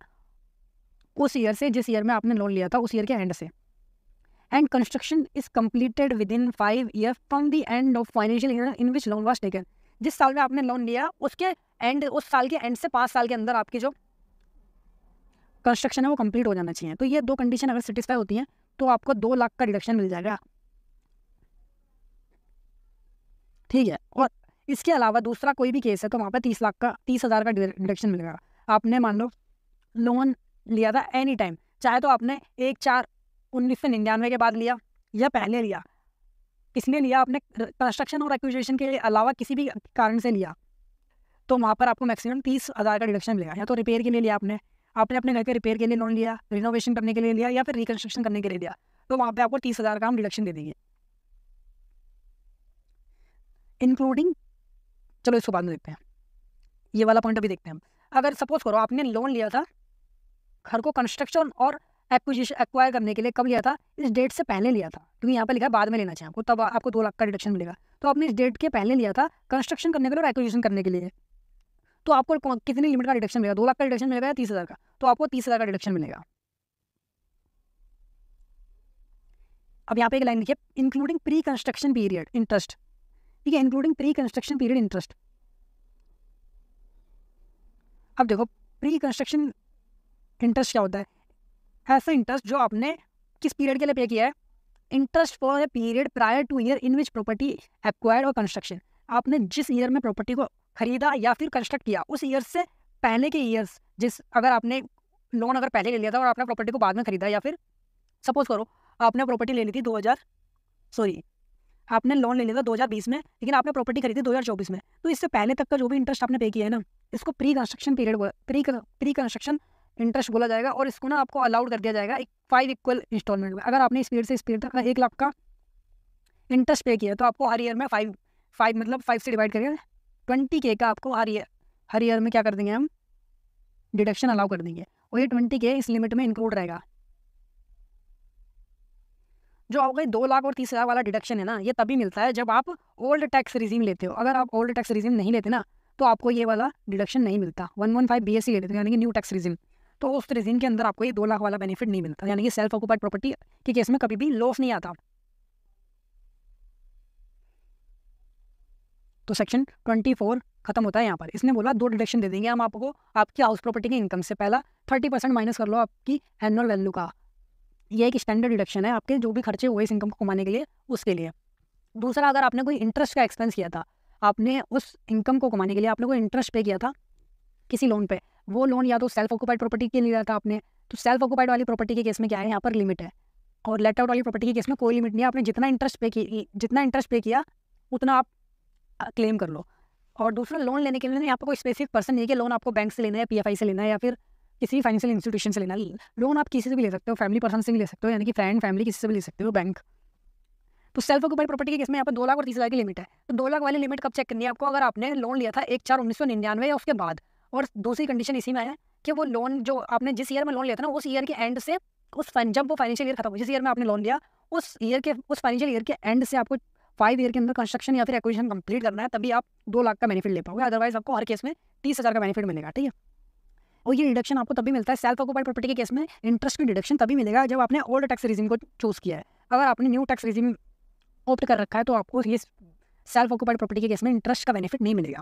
A: उस ईयर से जिस ईयर में आपने लोन लिया था उस ईयर के एंड से and construction is completed within five year from the end of financial year in which loan was taken जिस साल में आपने लोन लिया उसके एंड उस साल के एंड से पाँच साल के अंदर आपकी जो कंस्ट्रक्शन है वो कंप्लीट हो जाना चाहिए तो ये दो कंडीशन अगर सेटिस्फाई होती हैं तो आपको दो लाख का रिडक्शन मिल जाएगा ठीक है और इसके अलावा दूसरा कोई भी केस है तो वहाँ पर तीस लाख का तीस हज़ार का डिडक्शन मिलेगा आपने मान लो लोन लिया था एनी टाइम चाहे तो आपने एक चार उन्नीस सौ निन्यानवे के बाद लिया या पहले लिया इसलिए लिया आपने कंस्ट्रक्शन और एक्विजेशन के अलावा किसी भी कारण से लिया तो वहाँ पर आपको मैक्सिमम तीस हज़ार का डिडक्शन मिलेगा या तो रिपेयर के लिए लिया आपने आपने अपने घर के रिपेयर के लिए लोन लिया रिनोवेशन करने के लिए लिया या फिर रिकन्स्ट्रक्शन करने के लिए लिया तो वहाँ पर आपको तीस हज़ार का हम डिडक्शन दे देंगे इंक्लूडिंग चलो इसको बाद में देखते हैं ये वाला पॉइंट अभी देखते हैं अगर सपोज करो आपने लोन लिया था घर को कंस्ट्रक्शन और एक्विजिशन एक्वायर करने के लिए कब लिया था इस डेट से पहले लिया था क्योंकि यहाँ पर लिखा बाद में लेना चाहिए आपको तब आपको दो लाख का डिडक्शन मिलेगा तो आपने इस डेट के पहले लिया था कंस्ट्रक्शन करने के लिए और एक्विजिशन करने के लिए तो आपको कितने लिमिट का डिडक्शन मिलेगा दो लाख का डिडक्शन मिलेगा या तीस हज़ार का तो आपको तीस हज़ार का डिडक्शन मिलेगा अब यहाँ पे एक लाइन लिखिए including pre construction period interest ठीक है including pre construction period interest अब देखो प्री कंस्ट्रक्शन इंटरेस्ट क्या होता है ऐसा इंटरेस्ट जो आपने किस पीरियड के लिए पे किया है interest for a period prior to year in which property acquired और कंस्ट्रक्शन आपने जिस ईयर में प्रॉपर्टी को खरीदा या फिर कंस्ट्रक्ट किया उस ईयर से पहले के ईयर्स जिस अगर आपने लोन अगर पहले ले लिया था और आपने प्रॉपर्टी को बाद में खरीदा या फिर सपोज करो आपने प्रॉपर्टी ले ली थी दो सॉरी आपने लोन ले लिया था 2020 में लेकिन आपने प्रॉपर्टी खरीदी 2024 में तो इससे पहले तक का जो भी इंटरेस्ट आपने पे किया है ना इसको प्री कंस्ट्रक्शन पीरियड बोला प्री प्री कंस्ट्रक्शन इंटरेस्ट बोला जाएगा और इसको ना आपको अलाउड कर दिया जाएगा एक फाइव इक्वल इंस्टॉलमेंट में अगर आपने इस पीरियड से इस पीरियड तक एक लाख का इंटरेस्ट पे किया तो आपको हर ईयर में फाइव फाइव मतलब फाइव से डिवाइड करके ट्वेंटी के का आपको हर ईयर हर ईयर में क्या कर देंगे हम डिडक्शन अलाउ कर देंगे और ये ट्वेंटी के इस लिमिट में इंक्लूड रहेगा जो आपका दो लाख और तीस हज़ार वाला डिडक्शन है ना ये तभी मिलता है जब आप ओल्ड टैक्स रिजीम लेते हो अगर आप ओल्ड टैक्स रिजीम नहीं लेते ना तो आपको ये वाला डिडक्शन नहीं मिलता one one five B S C लेते यानी कि न्यू टैक्स रिजीम तो उस रिजीम के अंदर आपको ये दो लाख वाला बेनिफिट नहीं मिलता यानी कि सेल्फ ऑक्यूपाइड प्रॉपर्टी के केस में कभी भी लॉस नहीं आता तो सेक्शन ट्वेंटी फोर खत्म होता है यहाँ पर इसने बोला दो डिडक्शन दे देंगे हम आपको आपकी हाउस प्रॉपर्टी के इनकम से पहला थर्टी परसेंट माइनस कर लो आपकी एनुअल वैल्यू का ये एक स्टैंडर्ड डिडक्शन है आपके जो भी खर्चे हुए इस इनकम को कमाने के लिए उसके लिए दूसरा अगर आपने कोई इंटरेस्ट का एक्सपेंस किया था आपने उस इनकम को कमाने के लिए आपने कोई इंटरेस्ट पे किया था किसी लोन पे वो लोन या तो सेल्फ ऑक्युपाइड प्रॉपर्टी के लिए लिया था आपने तो सेल्फ ऑक्युपाइड वाली प्रॉपर्टी के केस में क्या है यहाँ पर लिमिट है और लेट आउट वाली प्रॉपर्टी के केस में कोई लिमिट नहीं है आपने जितना इंटरेस्ट पे की जितना इंटरेस्ट पे किया उतना आप क्लेम कर लो और दूसरा लोन लेने के लिए यहाँ पर कोई स्पेसिफिक पर्सन नहीं है कि लोन आपको बैंक से लेना है पी से लेना है या फिर किसी भी फाइनेंशियल इंस्टीट्यूशन से लेना लोन आप किसी से भी ले सकते हो फैमिली पर्सन से भी ले सकते हो यानी कि फ्रेंड फैमिली किसी से भी ले सकते हो बैंक तो सेल्फ ऑक्यूपाइड प्रॉपर्टी के केस में यहाँ पर दो लाख और तीस हज़ार की लिमिट है तो दो लाख वाली लिमिट कब चेक करनी है आपको अगर आपने लोन लिया था एक चार उन्नीस सौ निन्यानवे या उसके बाद और दूसरी कंडीशन इसी में है कि वो लोन जो आपने जिस ईयर में लोन लिया था ना उस ईयर के एंड से उस जब वो फाइनेंशियल ईयर खत्म हो जिस ईयर में आपने लोन लिया उस ईयर के उस फाइनेंशियल ईयर के एंड से आपको फाइव ईयर के अंदर कंस्ट्रक्शन या फिर एक्विजिशन कंप्लीट करना है तभी आप दो लाख का बेनिफिट ले पाओगे अदरवाइज आपको हर केस में तीस हज़ार का बेनिफिट मिलेगा ठीक है और ये डिडक्शन आपको तभी मिलता है सेल्फ ऑक्यूपाइड प्रॉपर्टी के केस में इंटरेस्ट का डिडक्शन तभी मिलेगा जब आपने ओल्ड टैक्स रिजीम को चूज़ किया है अगर आपने न्यू टैक्स रिजीम ऑप्ट कर रखा है तो आपको ये सेल्फ ऑक्यूपाइड प्रॉपर्टी के केस में इंटरेस्ट का बेनिफिट नहीं मिलेगा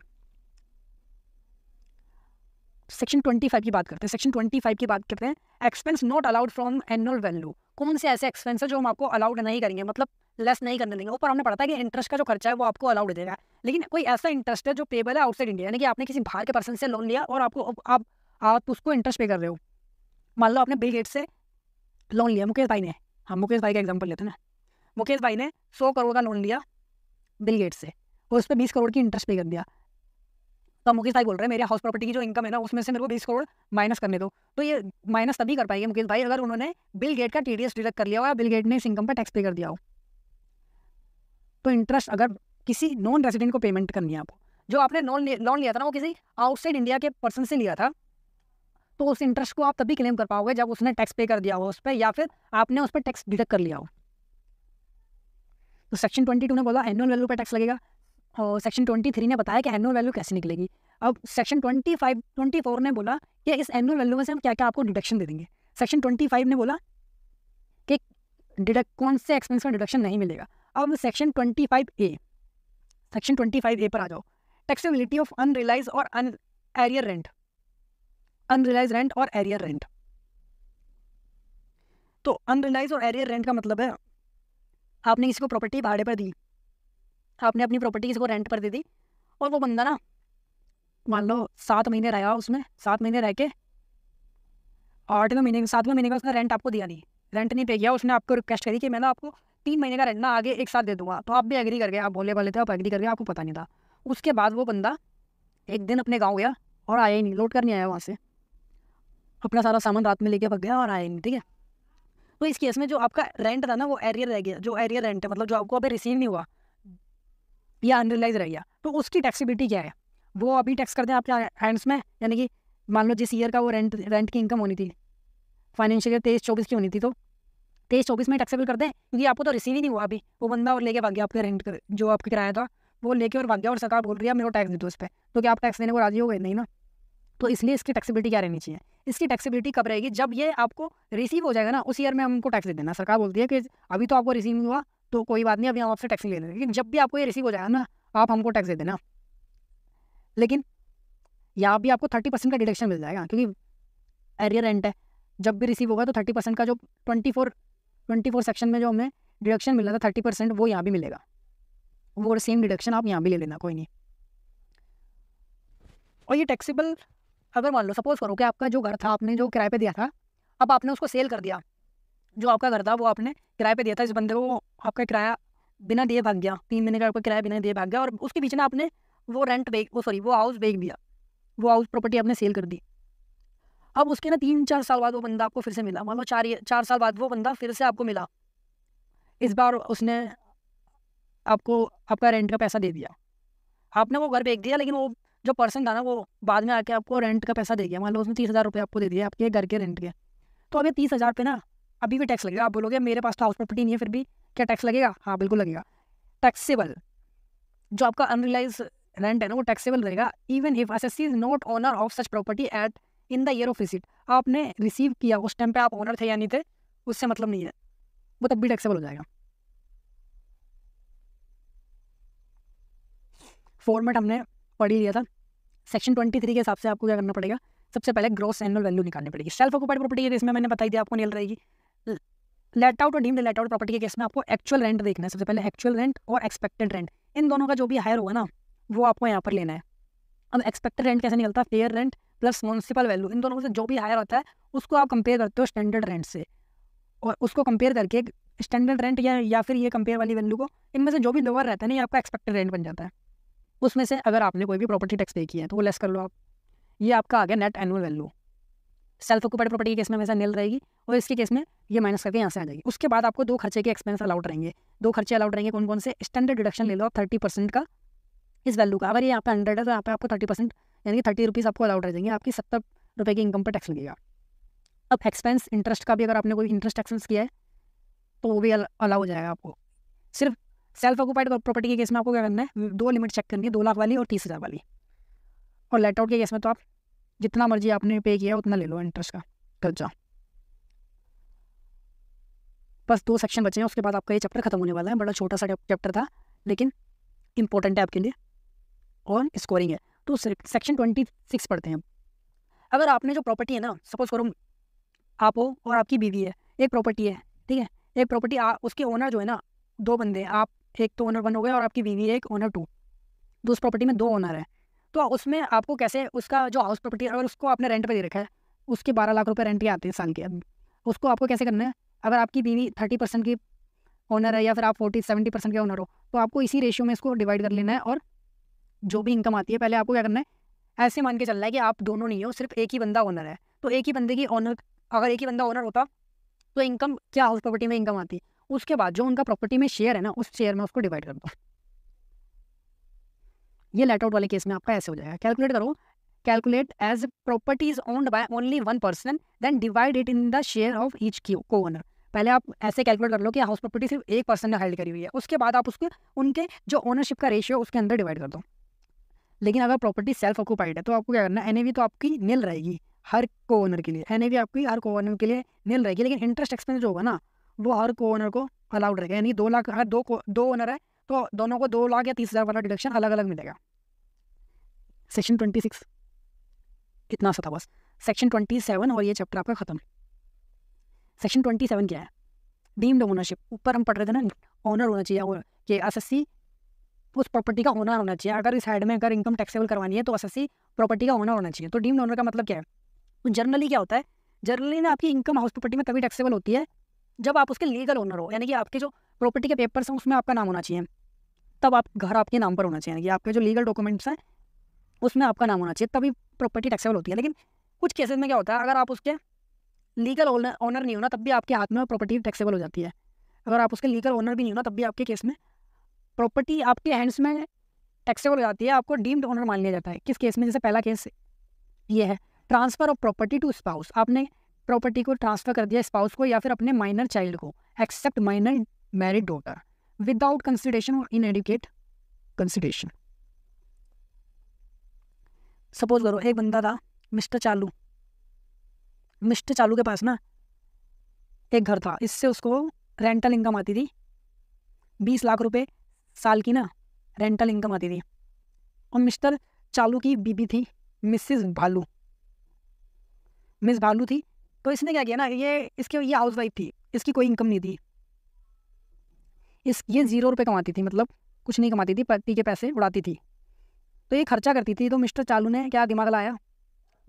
A: सेक्शन ट्वेंटी फाइव की बात करते हैं सेक्शन ट्वेंटी फाइव की बात करते हैं expense not allowed from annual value कौन से ऐसे एक्सपेंस है जो हम आपको अलाउड नहीं करेंगे मतलब लेस नहीं करने देंगे ऊपर हमने पढ़ा था कि इंटरेस्ट का जो खर्चा है वो आपको अलाउड देगा लेकिन कोई ऐसा इंटरेस्ट है जो पेबल है आउटसाइड इंडिया यानी कि आपने किसी बाहर के पर्सन से लोन लिया और आपको आप आप उसको इंटरेस्ट पे कर रहे हो मान लो आपने बिल गेट से लोन लिया मुकेश भाई ने हाँ मुकेश भाई का एग्जाम्पल लेते ना मुकेश भाई ने सौ करोड़ का लोन लिया बिल गेट से और उस पर बीस करोड़ की इंटरेस्ट पे कर दिया तो मुकेश भाई बोल रहे हैं मेरे हाउस प्रॉपर्टी की जो इनकम है ना उसमें से मेरे को बीस करोड़ माइनस करने दो तो ये माइनस तभी कर पाएंगे मुकेश भाई अगर उन्होंने बिल गेट का टी डी डिडक्ट कर लिया हो या बिल गेट ने इस इनकम पर टैक्स पे कर दिया हो तो इंटरेस्ट अगर किसी नॉन रेजिडेंट को पेमेंट करनी है आपको जो आपने लोन लिया था ना वो किसी आउटसाइड इंडिया के पर्सन से लिया था तो उस इंटरेस्ट को आप तभी क्लेम कर पाओगे जब उसने टैक्स पे कर दिया हो उस पर या फिर आपने उस पर टैक्स डिडक्ट कर लिया हो तो सेक्शन ट्वेंटी टू ने बोला एनुअल वैल्यू पर टैक्स लगेगा और सेक्शन ट्वेंटी थ्री ने बताया कि एनुअल वैल्यू कैसे निकलेगी अब section twenty five twenty four ने बोला कि इस एनुअल वैल्यू में से हम क्या क्या आपको डिडक्शन दे देंगे सेक्शन ट्वेंटी फाइव ने बोला कि डिडक्ट कौन से एक्सपेंस का डिडक्शन नहीं मिलेगा अब section twenty five A section twenty five A पर आ जाओ टैक्सेबिलिटी ऑफ अनरियलाइज और an arrear rent unrealised rent और एरियर रेंट तो अनरियलाइज और एरियर रेंट का मतलब है आपने किसी को प्रॉपर्टी भाड़े पर दी आपने अपनी प्रॉपर्टी किसी को रेंट पर दे दी और वो बंदा ना मान लो सात महीने रहा उसमें सात महीने रह के आठवें महीने सातवें महीने का उसने रेंट आपको दिया नहीं रेंट नहीं पे किया उसने आपको रिक्वेस्ट करी कि मैं ना आपको तीन महीने का रेंट ना आगे एक साथ दे दूंगा तो आप भी एग्री कर गए आप बोले वाले थे आप एग्री कर गए आपको पता नहीं था उसके बाद वो बंदा एक दिन अपने गाँव गया और आया ही नहीं लौट कर नहीं आया वहाँ से अपना सारा सामान रात में लेके भग गया और आए नहीं ठीक है तो इस केस में जो आपका रेंट था ना वो एरियर रह गया जो एरियर रेंट है मतलब जो आपको अभी रिसीव नहीं हुआ या अनरिलाइज रह गया तो उसकी टैक्सीबिलिटी क्या है वो अभी टैक्स कर दें आपके हैंड्स में यानी कि मान लो जिस ईयर का वो रेंट रेंट की इनकम होनी थी फाइनेंशियल ईयर तेईस चौबीस की होनी थी तो तेईस चौबीस में टैक्सेबल कर दें क्योंकि आपको तो रिसीव ही नहीं हुआ अभी वो बंदा और लेके भाग गया आपके रेंट कर जो आपका किराया था वो लेके और भाग गया और सरकार बोल रही है मेरे को टैक्स दे दो उस पर तो क्या आप टैक्स देने को राजी हो गए नहीं ना तो इसलिए इसकी टैक्सीबिलिटी क्या रहनी चाहिए इसकी टैक्सीबिलिटी कब रहेगी जब ये आपको रिसीव हो जाएगा ना उस ईयर में हमको टैक्स दे देना सरकार बोलती है कि अभी तो आपको रिसीव हुआ तो कोई बात नहीं अभी हम आपसे टैक्स नहीं ले देंगे लेकिन जब भी आपको ये रिसीव हो जाएगा ना आप हमको टैक्स दे देना लेकिन यहाँ भी आपको थर्टी परसेंट का डिडक्शन मिल जाएगा क्योंकि एरियर रेंट है जब भी रिसीव होगा तो थर्टी परसेंट का जो twenty four twenty four section में जो हमें डिडक्शन मिल रहा था थर्टी परसेंट वो यहाँ भी मिलेगा वो सेम डिडक्शन आप यहाँ भी ले लेना कोई नहीं और ये टैक्सीबल अगर मान लो सपोज करो कि आपका जो घर था आपने जो किराए पे दिया था अब आपने उसको सेल कर दिया जो आपका घर था वो आपने किराए पे दिया था इस बंदे को आपका किराया बिना दिए भाग गया तीन महीने का आपका किराया बिना दिए भाग गया और उसके बीच में आपने वो रेंट बेच वो सॉरी वो हाउस बेच दिया वो हाउस प्रॉपर्टी आपने सेल कर दी अब उसके ना तीन चार साल बाद वो बंदा आपको फिर से मिला मान लो चार चार साल बाद वो बंदा फिर से आपको मिला इस बार उसने आपको आपका रेंट का पैसा दे दिया आपने वो घर बेच दिया लेकिन वो जो पर्सन था ना वो बाद में आके आपको रेंट का पैसा दे गया मान लो उसने तीस हज़ार रुपये आपको दे दिया आपके घर के रेंट के तो अगर तीस हज़ार पे ना अभी भी टैक्स लगेगा आप बोलोगे मेरे पास तो हाउस प्रॉपर्टी नहीं है फिर भी क्या टैक्स लगेगा हाँ बिल्कुल लगेगा टैक्सेबल जो आपका अनरलाइज रेंट है ना वो टैक्सेबल रहेगा even if S S is not owner of such property at in the year of receipt आपने रिसीव किया उस टाइम पे आप ऑनर थे या नहीं थे उससे मतलब नहीं है वो तब भी टैक्सेबल हो जाएगा फॉर्मेट हमने पढ़ ही लिया था सेक्शन ट्वेंटी थ्री के हिसाब से आपको क्या करना पड़ेगा सबसे पहले ग्रॉस एनुअल वैल्यू निकालनी पड़ेगी सेल्फ ऑक्यूपाइड प्रॉपर्टी है इसमें मैंने बताई थी आपको मिल रहेगी लेट आउट और डीम लेट आउट प्रॉपर्टी के केस में आपको एक्चुअल रेंट देखना है सबसे पहले एक्चुअल रेंट और एक्सपेक्टेड रेंट इन दोनों का जो भी हायर होगा ना वो आपको यहाँ पर लेना है अब एक्सपेक्टेड रेंट कैसे निकलता है fair rent plus municipal value इन दोनों से जो भी हायर होता है उसको आप कंपेयर करते हो स्टैंडर्ड रेंट से और उसको कंपेयर करके स्टैंडर्ड रेंट या या फिर ये कंपेयर वाली वैल्यू को इनमें से जो भी लोअर रहता है ना ये आपका एक्सपेक्टेड रेंट बन जाता है उसमें से अगर आपने कोई भी प्रॉपर्टी टैक्स पे किया है तो वो लेस कर लो आप ये आपका आ गया net annual value self occupied property के केस में हमेशा नील रहेगी और इसके केस में ये माइनस करके यहाँ से आ जाएगी उसके बाद आपको दो खर्चे के एक्सपेंस अलाउड रहेंगे दो खर्चे अलाउड रहेंगे कौन कौन से स्टैंडर्ड डिडक्शन ले लो आप थर्टी परसेंट का इस वैल्यू का अगर ये यहाँ पे हंड्रेड है तो यहाँ पे आपको थर्टी परसेंट यानी कि थर्टी रुपीज़ आपको अलाउड रह जाएंगे आपकी सत्तर रुपये की इनकम पर टैक्स लगेगा अब एक्सपेंस इंटरेस्ट का भी अगर आपने कोई इंटरेस्ट एक्सपेंस किया है तो वो भी अलाउ हो जाएगा आपको सिर्फ सेल्फ ऑक्यूपाइड प्रॉपर्टी के केस में आपको क्या करना है दो लिमिट चेक करनी है दो लाख वाली और तीस हज़ार वाली और लेट आउट के केस में तो आप जितना मर्जी आपने पे किया उतना ले लो इंटरेस्ट का कर्जा बस दो सेक्शन बचे हैं उसके बाद आपका ये चैप्टर खत्म होने वाला है बड़ा छोटा सा चैप्टर था लेकिन इंपॉर्टेंट है आपके लिए और स्कोरिंग है तो सेक्शन ट्वेंटी सिक्स पढ़ते हैं अगर आपने जो प्रॉपर्टी है ना सपोज करो आप हो और आपकी बीवी है एक प्रॉपर्टी है ठीक है एक प्रॉपर्टी उसके ओनर जो है ना दो बंदे आप एक तो ओनर वन हो गया और आपकी बीवी एक ओनर टू तो उस प्रॉपर्टी में दो ओनर है तो उसमें आपको कैसे उसका जो हाउस प्रॉपर्टी अगर उसको आपने रेंट पर दे रखा है उसके बारह लाख रुपये रेंट ही आते हैं साल के उसको आपको कैसे करना है अगर आपकी बीवी थर्टी परसेंट की ओनर है या फिर आप फोर्टी सेवेंटी परसेंट के ओनर हो तो आपको इसी रेशियो में इसको डिवाइड कर लेना है और जो भी इनकम आती है पहले आपको क्या करना है ऐसे मान के चलना है कि आप दोनों नहीं हो सिर्फ एक ही बंदा ओनर है तो एक ही बंदे की ओनर अगर एक ही बंदा ओनर होता तो इनकम क्या हाउस प्रॉपर्टी में इनकम आती उसके बाद जो उनका प्रॉपर्टी में शेयर है ना उस शेयर में उसको डिवाइड कर दो ये लेट आउट वाले केस में आपका ऐसे हो जाएगा कैलकुलेट करो calculate as property is owned by only one person then divide it in the share of each co-owner पहले आप ऐसे कैलकुलेट कर लो कि हाउस प्रॉपर्टी सिर्फ एक पर्सन ने हेल्ड करी हुई है उसके बाद आप उसके उनके जो ओनरशिप का रेशियो उसके अंदर डिवाइड कर दो लेकिन अगर प्रॉपर्टी सेल्फ ऑक्यूपाइड है तो आपको क्या करना है एन तो आपकी निल रहेगी हर को ओनर के लिए एन आपकी हर को ओनर के लिए निल रहेगी लेकिन इंटरेस्ट एक्सपेंस जो होगा ना वो हर को ओनर को अलाउड रहेगा यानी दो लाख हर दो दो ओनर है तो दोनों को दो लाख या तीस हज़ार वाला डिडक्शन अलग अलग मिलेगा सेक्शन ट्वेंटी सिक्स इतना सा था बस सेक्शन ट्वेंटी सेवन और ये चैप्टर आपका ख़त्म सेक्शन ट्वेंटी सेवन क्या है डीम्ड ओनरशिप ऊपर हम पढ़ रहे थे ना ऑनर होना चाहिए और कि एस उस प्रॉपर्टी का ओनर होना चाहिए अगर इस साइड में अगर इनकम टैक्सेबल करवानी है तो एस प्रॉपर्टी का ओनर होना चाहिए तो डीम्ड ओनर का मतलब क्या है तो जनरली क्या होता है जनरली ना आपकी इनकम हाउस प्रॉपर्टी में तभी टैक्सेबल होती है जब आप उसके लीगल ओनर हो यानी कि आपके जो प्रॉपर्टी के पेपर्स हैं उसमें आपका नाम होना चाहिए तब आप घर आपके नाम पर होना चाहिए यानी कि आपके जो लीगल डॉक्यूमेंट्स हैं उसमें आपका नाम होना चाहिए तभी प्रॉपर्टी टैक्सेबल होती है लेकिन कुछ केसेस में क्या होता है अगर आप उसके लीगल ओनर नहीं होना तब भी आपके हाथ में प्रॉपर्टी टैक्सेबल हो जाती है अगर आप उसके लीगल ओनर भी नहीं हो तब भी आपके केस में प्रॉपर्टी आपके हैंड्स में टैक्सेबल हो जाती है आपको डीम्ड ओनर मान लिया जाता है किस केस में जैसे पहला केस ये है transfer of property to spouse आपने प्रॉपर्टी को ट्रांसफ़र कर दिया स्पाउस को या फिर अपने माइनर चाइल्ड को except minor married daughter without consideration और इन एडुकेट कंसिडरेशन सपोज करो एक बंदा था मिस्टर चालू मिस्टर चालू के पास ना एक घर था इससे उसको रेंटल इनकम आती थी बीस लाख रुपए साल की ना रेंटल इनकम आती थी और मिस्टर चालू की बीबी थी मिसिज भालू मिस भालू थी तो इसने क्या किया ना ये इसके ये हाउस वाइफ थी इसकी कोई इनकम नहीं थी इस ये जीरो रुपये कमाती थी मतलब कुछ नहीं कमाती थी पति के पैसे उड़ाती थी तो ये खर्चा करती थी तो मिस्टर चालू ने क्या दिमाग लाया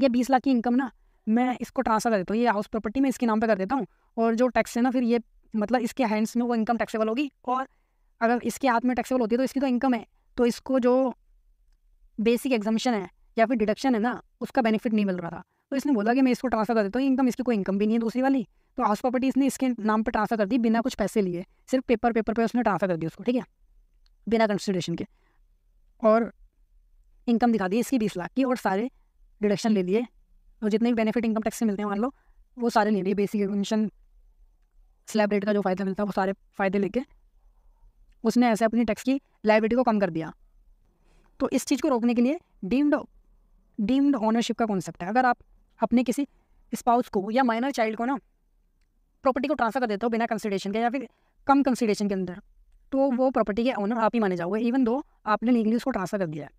A: ये बीस लाख की इनकम ना मैं इसको ट्रांसफर कर देता हूँ ये हाउस प्रॉपर्टी मैं इसके नाम पर कर देता हूँ और जो टैक्स है ना फिर ये मतलब इसके हैंड्स में वो इनकम टैक्सेबल होगी और अगर इसके हाथ में टैक्सेबल होती है तो इसकी तो इनकम है तो इसको जो बेसिक एग्जामेशन है या फिर डिडक्शन है ना उसका बेनिफिट नहीं मिल रहा था तो इसने बोला कि मैं इसको ट्रांसफर कर देता हूँ इनकम इसकी कोई इनकम भी नहीं है दूसरी वाली तो हाउस प्रॉपर्टी इसने इसके नाम पर ट्रांसफर कर दी बिना कुछ पैसे लिए सिर्फ पेपर पेपर पर उसने ट्रांसफर कर दिया उसको ठीक है बिना कंसिडरेशन के और इनकम दिखा दी इसकी बीस लाख की और सारे डिडक्शन ले लिए और जितने भी बेनिफिट इनकम टैक्स से मिलते हैं मान लो वो सारे ले लिए बेसिक पेंशन स्लैब रेट का जो फ़ायदा मिलता है वो सारे फ़ायदे लेके उसने ऐसे अपनी टैक्स की लाइबिलिटी को कम कर दिया तो इस चीज़ को रोकने के लिए डीम्ड डीम्ड ऑनरशिप का कॉन्सेप्ट है अगर आप अपने किसी स्पाउस को या माइनर चाइल्ड को ना प्रॉपर्टी को ट्रांसफर कर देते हो बिना कंसिडरेशन के या फिर कम कंसिडरेशन के अंदर तो हम्म। वो प्रॉपर्टी के ओनर आप ही माने जाओगे इवन दो आपने लीगली उसको ट्रांसफर कर दिया है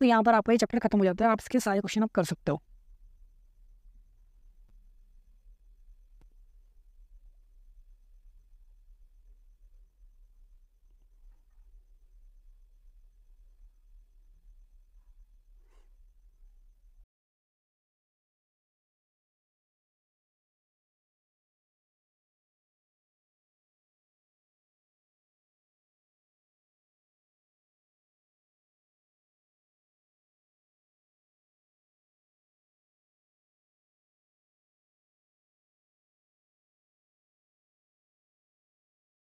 A: तो यहाँ पर आपका ये चैप्टर खत्म हो जाता है आप इसके सारे क्वेश्चन आप कर सकते हो